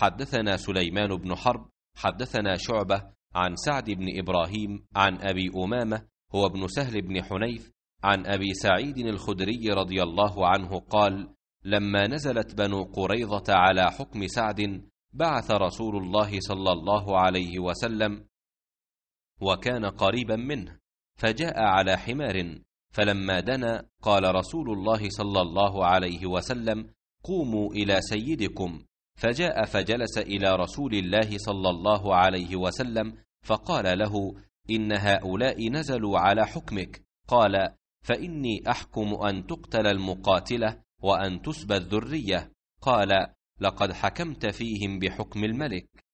حدثنا سليمان بن حرب حدثنا شعبة عن سعد بن إبراهيم عن أبي أمامة هو ابن سهل بن حنيف عن أبي سعيد الخدري رضي الله عنه قال لما نزلت بنو قريظة على حكم سعد بعث رسول الله صلى الله عليه وسلم وكان قريبا منه فجاء على حمار فلما دنا قال رسول الله صلى الله عليه وسلم قوموا إلى سيدكم فجاء فجلس إلى رسول الله صلى الله عليه وسلم فقال له إن هؤلاء نزلوا على حكمك قال فإني أحكم أن تقتل المقاتلة وأن تسبى الذرية قال لقد حكمت فيهم بحكم الملك